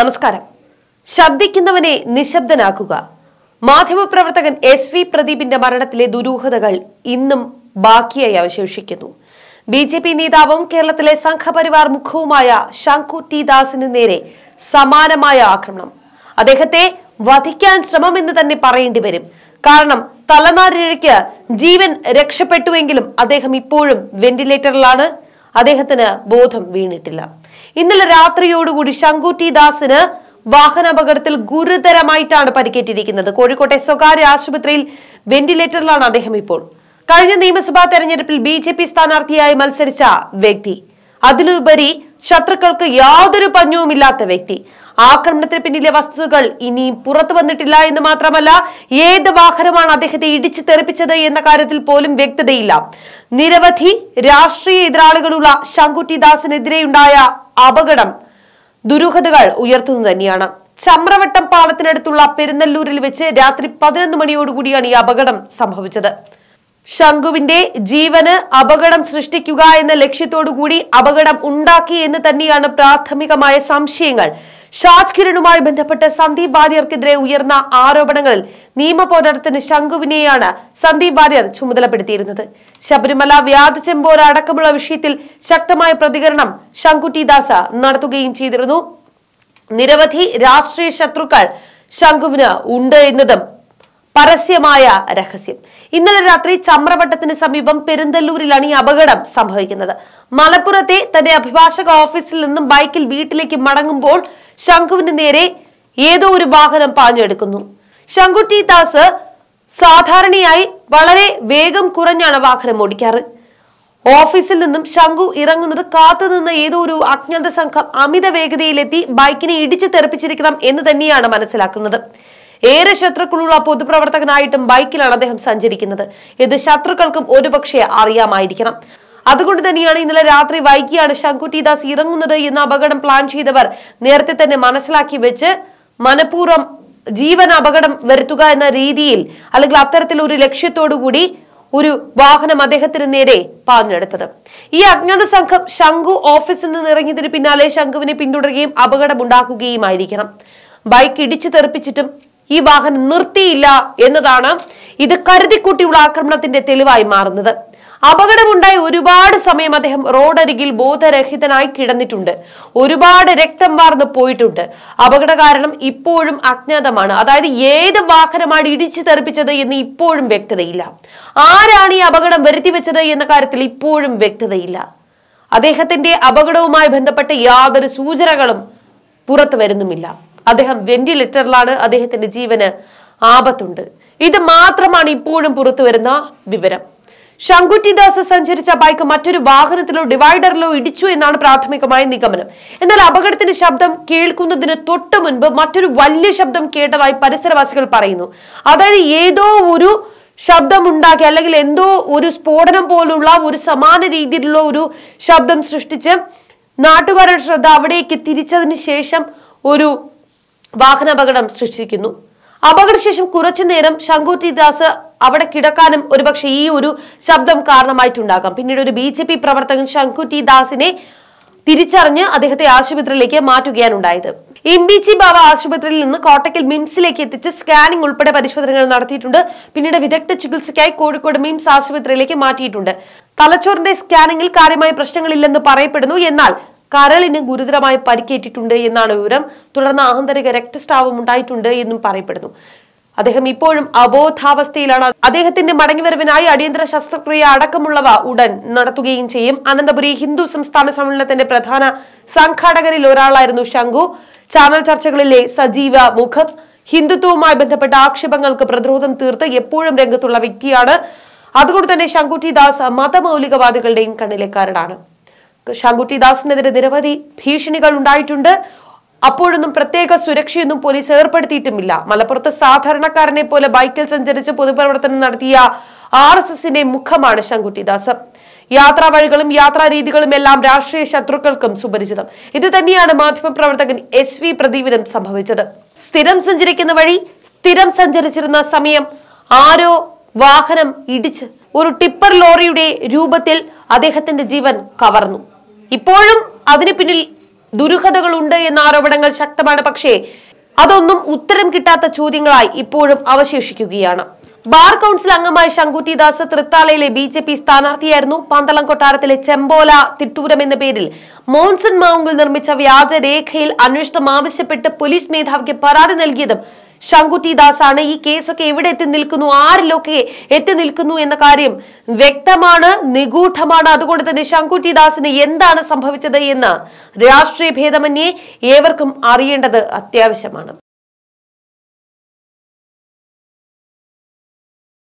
നമസ്കാരം ശബ്ദിക്കുന്നവനെ നിശബ്ദനാക്കുക മാധ്യമപ്രവർത്തകൻ S V പ്രദീപിന്റെ മരണത്തിലെ ദുരൂഹതകൾ ഇന്നും ബാക്കിയായി അവശേഷിക്കുന്നു ബി ജെ പി നേതാവും കേരളത്തിലെ സംഘപരിവാർ മുഖവുമായ ശങ്കു ടി ദാസിന് നേരെ സമാനമായ ആക്രമണം അദ്ദേഹത്തെ വധിക്കാൻ ശ്രമമെന്ന് തന്നെ പറയേണ്ടി വരും കാരണം തലനാരിഴയ്ക്ക് ജീവൻ രക്ഷപ്പെട്ടുവെങ്കിലും അദ്ദേഹം ഇപ്പോഴും വെന്റിലേറ്ററിലാണ് അദ്ദേഹത്തിന് ബോധം വീണിട്ടില്ല ഇന്നലെ രാത്രിയോടുകൂടി ശങ്കുട്ടി ദാസിന് വാഹനാപകടത്തിൽ ഗുരുതരമായിട്ടാണ് പരിക്കേറ്റിരിക്കുന്നത് കോഴിക്കോട്ടെ സ്വകാര്യ ആശുപത്രിയിൽ വെന്റിലേറ്ററിലാണ് അദ്ദേഹം ഇപ്പോൾ കഴിഞ്ഞ നിയമസഭാ തെരഞ്ഞെടുപ്പിൽ ബി ജെ പി സ്ഥാനാർത്ഥിയായി മത്സരിച്ച വ്യക്തി അതിലുപരി ശത്രുക്കൾക്ക് യാതൊരു പഞ്ഞവുമില്ലാത്ത വ്യക്തി ആക്രമണത്തിന് പിന്നിലെ വസ്തുതകൾ ഇനി പുറത്തു വന്നിട്ടില്ല എന്ന് മാത്രമല്ല ഏത് വാഹനമാണ് അദ്ദേഹത്തെ ഇടിച്ചു തെറിപ്പിച്ചത് എന്ന കാര്യത്തിൽ പോലും വ്യക്തതയില്ല നിരവധി രാഷ്ട്രീയ എതിരാളികളുള്ള ശങ്കുട്ടി ദാസിനെതിരെയുണ്ടായ അപകടം ദുരൂഹതകൾ ഉയർത്തുന്നു തന്നെയാണ് ചമ്രവട്ടം പാലത്തിനടുത്തുള്ള പെരുന്നല്ലൂരിൽ വെച്ച് രാത്രി പതിനൊന്ന് മണിയോടുകൂടിയാണ് ഈ അപകടം സംഭവിച്ചത് ശംഖുവിന്റെ ജീവന് അപകടം സൃഷ്ടിക്കുക എന്ന ലക്ഷ്യത്തോടുകൂടി അപകടം ഉണ്ടാക്കി എന്ന് തന്നെയാണ് പ്രാഥമികമായ സംശയങ്ങൾ ഷാജ് കിരണുമായി ബന്ധപ്പെട്ട് സന്ദീപ് വാര്യർക്കെതിരെ ഉയർന്ന ആരോപണങ്ങളിൽ നിയമ പോരാട്ടത്തിന് ശംഖുവിനെയാണ് സന്ദീപ് വാര്യർ ചുമതലപ്പെടുത്തിയിരുന്നത് ശബരിമല വ്യാജ ചെമ്പോര അടക്കമുള്ള വിഷയത്തിൽ ശക്തമായ പ്രതികരണം ശങ്കുട്ടിദാസ ദാസ നടത്തുകയും ചെയ്തിരുന്നു നിരവധി രാഷ്ട്രീയ ശത്രുക്കൾ ശംഖുവിന് ഉണ്ട് എന്നതും പരസ്യമായ രഹസ്യം ഇന്നലെ രാത്രി ചമ്രവട്ടത്തിന് സമീപം പെരുന്തല്ലൂരിലാണ് ഈ അപകടം സംഭവിക്കുന്നത് മലപ്പുറത്തെ തന്റെ അഭിഭാഷക ഓഫീസിൽ നിന്നും ബൈക്കിൽ വീട്ടിലേക്ക് മടങ്ങുമ്പോൾ ശംഖുവിന് നേരെ ഏതോ ഒരു വാഹനം പാഞ്ഞെടുക്കുന്നു ശംഖു ടി ദാസ് സാധാരണയായി വളരെ വേഗം കുറഞ്ഞാണ് വാഹനം ഓടിക്കാറ് ഓഫീസിൽ നിന്നും ശംഖു ഇറങ്ങുന്നത് കാത്തുനിന്ന് ഏതോ ഒരു അജ്ഞാത സംഘം അമിത വേഗതയിലെത്തി ബൈക്കിനെ ഇടിച്ചു തെറിപ്പിച്ചിരിക്കണം എന്ന് തന്നെയാണ് മനസ്സിലാക്കുന്നത് ഏറെ ശത്രുക്കളുള്ള പൊതുപ്രവർത്തകനായിട്ടും ബൈക്കിലാണ് അദ്ദേഹം സഞ്ചരിക്കുന്നത് ഇത് ശത്രുക്കൾക്കും ഒരുപക്ഷെ അറിയാമായിരിക്കണം അതുകൊണ്ട് തന്നെയാണ് ഇന്നലെ രാത്രി വൈകിയാണ് ശങ്കുട്ടിദാസ് ഇറങ്ങുന്നത് എന്ന അപകടം പ്ലാൻ ചെയ്തവർ നേരത്തെ തന്നെ മനസ്സിലാക്കി വെച്ച് മനഃപൂർവ്വം ജീവൻ അപകടം വരുത്തുക എന്ന രീതിയിൽ അല്ലെങ്കിൽ അത്തരത്തിൽ ഒരു ലക്ഷ്യത്തോടു കൂടി ഒരു വാഹനം അദ്ദേഹത്തിന് നേരെ പാഞ്ഞെടുത്തത് ഈ അജ്ഞാത സംഘം ശംഖു ഓഫീസിൽ നിന്ന് ഇറങ്ങിയതിന് പിന്നാലെ ശംഖുവിനെ പിന്തുടരുകയും അപകടമുണ്ടാക്കുകയുമായിരിക്കണം ബൈക്ക് ഇടിച്ചു തെറിപ്പിച്ചിട്ടും ഈ വാഹനം നിർത്തിയില്ല എന്നതാണ് ഇത് കരുതിക്കൂട്ടിയുള്ള ആക്രമണത്തിന്റെ തെളിവായി മാറുന്നത് അപകടമുണ്ടായി ഒരുപാട് സമയം അദ്ദേഹം റോഡരികിൽ ബോധരഹിതനായി കിടന്നിട്ടുണ്ട് ഒരുപാട് രക്തം വാർന്നു പോയിട്ടുണ്ട് അപകട കാരണം ഇപ്പോഴും അജ്ഞാതമാണ് അതായത് ഏത് വാഹനമാണ് ഇടിച്ചു തെറിപ്പിച്ചത് എന്ന് ഇപ്പോഴും വ്യക്തതയില്ല ആരാണ് ഈ അപകടം വരുത്തിവെച്ചത് വെച്ചത് എന്ന കാര്യത്തിൽ ഇപ്പോഴും വ്യക്തതയില്ല അദ്ദേഹത്തിന്റെ അപകടവുമായി ബന്ധപ്പെട്ട യാതൊരു സൂചനകളും പുറത്തു വരുന്നുമില്ല അദ്ദേഹം വെന്റിലേറ്ററിലാണ് അദ്ദേഹത്തിന്റെ ജീവന് ആപത്തുണ്ട് ഇത് മാത്രമാണ് ഇപ്പോഴും പുറത്തു വരുന്ന വിവരം ശങ്കുറ്റിദാസ് സഞ്ചരിച്ച ബൈക്ക് മറ്റൊരു വാഹനത്തിലോ ഡിവൈഡറിലോ ഇടിച്ചു എന്നാണ് പ്രാഥമികമായ നിഗമനം എന്നാൽ അപകടത്തിന്റെ ശബ്ദം കേൾക്കുന്നതിന് തൊട്ടു മുൻപ് മറ്റൊരു വലിയ ശബ്ദം കേട്ടതായി പരിസരവാസികൾ പറയുന്നു അതായത് ഏതോ ഒരു ശബ്ദമുണ്ടാക്കി അല്ലെങ്കിൽ എന്തോ ഒരു സ്ഫോടനം പോലുള്ള ഒരു സമാന രീതിയിലുള്ള ഒരു ശബ്ദം സൃഷ്ടിച്ച് നാട്ടുകാരുടെ ശ്രദ്ധ അവിടേക്ക് തിരിച്ചതിന് ശേഷം ഒരു വാഹനാപകടം സൃഷ്ടിക്കുന്നു അപകടശേഷം കുറച്ചുനേരം ശങ്കുറ്റി ദാസ് അവിടെ കിടക്കാനും ഒരുപക്ഷെ ഈ ഒരു ശബ്ദം കാരണമായിട്ടുണ്ടാകാം പിന്നീട് ഒരു ബി ജെ പി പ്രവർത്തകൻ ശങ്കുറ്റി ദാസിനെ തിരിച്ചറിഞ്ഞ് അദ്ദേഹത്തെ ആശുപത്രിയിലേക്ക് മാറ്റുകയാണ് ഉണ്ടായത് ജി ബാബ ആശുപത്രിയിൽ നിന്ന് കോട്ടക്കൽ മിംസിലേക്ക് എത്തിച്ച് സ്കാനിംഗ് ഉൾപ്പെടെ പരിശോധനകൾ നടത്തിയിട്ടുണ്ട് പിന്നീട് വിദഗ്ധ ചികിത്സയ്ക്കായി കോഴിക്കോട് മിംസ് ആശുപത്രിയിലേക്ക് മാറ്റിയിട്ടുണ്ട് തലച്ചോറിന്റെ സ്കാനിംഗിൽ കാര്യമായ പ്രശ്നങ്ങളില്ലെന്ന് പറയപ്പെടുന്നു എന്നാൽ കരളിന് ഗുരുതരമായി പരിക്കേറ്റിട്ടുണ്ട് എന്നാണ് വിവരം തുടർന്ന് ആന്തരിക രക്തസ്രാവം ഉണ്ടായിട്ടുണ്ട് എന്നും പറയപ്പെടുന്നു അദ്ദേഹം ഇപ്പോഴും അബോധാവസ്ഥയിലാണ് അദ്ദേഹത്തിന്റെ മടങ്ങിവരവിനായി അടിയന്തര ശസ്ത്രക്രിയ അടക്കമുള്ളവ ഉടൻ നടത്തുകയും ചെയ്യും അനന്തപുരി ഹിന്ദു സംസ്ഥാന സമ്മേളനത്തിന്റെ പ്രധാന സംഘാടകരിൽ ഒരാളായിരുന്നു ശംഖു ചാനൽ ചർച്ചകളിലെ സജീവ മുഖം ഹിന്ദുത്വവുമായി ബന്ധപ്പെട്ട ആക്ഷേപങ്ങൾക്ക് പ്രതിരോധം തീർത്ത് എപ്പോഴും രംഗത്തുള്ള വ്യക്തിയാണ് അതുകൊണ്ട് തന്നെ ശങ്കുറ്റി ദാസ് മതമൗലികവാദികളുടെയും കണ്ണിലെ ഷാങ്കുട്ടിദാസിനെതിരെ നിരവധി ഭീഷണികൾ ഉണ്ടായിട്ടുണ്ട് അപ്പോഴൊന്നും പ്രത്യേക സുരക്ഷയൊന്നും പോലീസ് ഏർപ്പെടുത്തിയിട്ടുമില്ല മലപ്പുറത്ത് സാധാരണക്കാരനെ പോലെ ബൈക്കിൽ സഞ്ചരിച്ച് പൊതുപ്രവർത്തനം നടത്തിയ ആർ എസ് എസിന്റെ മുഖമാണ് ശങ്കുട്ടിദാസ് യാത്രാ വഴികളും യാത്രാ രീതികളും എല്ലാം രാഷ്ട്രീയ ശത്രുക്കൾക്കും സുപരിചിതം ഇത് തന്നെയാണ് മാധ്യമപ്രവർത്തകൻ എസ് വി പ്രദീപിനും സംഭവിച്ചത് സ്ഥിരം സഞ്ചരിക്കുന്ന വഴി സ്ഥിരം സഞ്ചരിച്ചിരുന്ന സമയം ആരോ വാഹനം ഇടിച്ച് ഒരു ടിപ്പർ ലോറിയുടെ രൂപത്തിൽ അദ്ദേഹത്തിന്റെ ജീവൻ കവർന്നു ഇപ്പോഴും അതിന് പിന്നിൽ ദുരൂഹതകളുണ്ട് എന്ന ആരോപണങ്ങൾ ശക്തമാണ് പക്ഷേ അതൊന്നും ഉത്തരം കിട്ടാത്ത ചോദ്യങ്ങളായി ഇപ്പോഴും അവശേഷിക്കുകയാണ് ബാർ കൗൺസിൽ അംഗമായ ശങ്കുറ്റി ദാസ് തൃത്താലയിലെ ബി ജെ പി സ്ഥാനാർത്ഥിയായിരുന്നു പന്തളം കൊട്ടാരത്തിലെ ചെമ്പോല തിട്ടൂരം എന്ന പേരിൽ മോൺസൺ മാവുങ്കിൽ നിർമ്മിച്ച വ്യാജരേഖയിൽ അന്വേഷണം ആവശ്യപ്പെട്ട് പോലീസ് മേധാവിക്ക് പരാതി നൽകിയതും ശംകുട്ടി ദാസ് ആണ് ഈ കേസൊക്കെ എവിടെ എത്തി നിൽക്കുന്നു ആരിലൊക്കെ എത്തി നിൽക്കുന്നു എന്ന കാര്യം വ്യക്തമാണ് നിഗൂഢമാണ് അതുകൊണ്ട് തന്നെ ശംകുട്ടി ദാസിന് എന്താണ് സംഭവിച്ചത് എന്ന് രാഷ്ട്രീയ ഭേദമന്യേ ഏവർക്കും അറിയേണ്ടത് അത്യാവശ്യമാണ്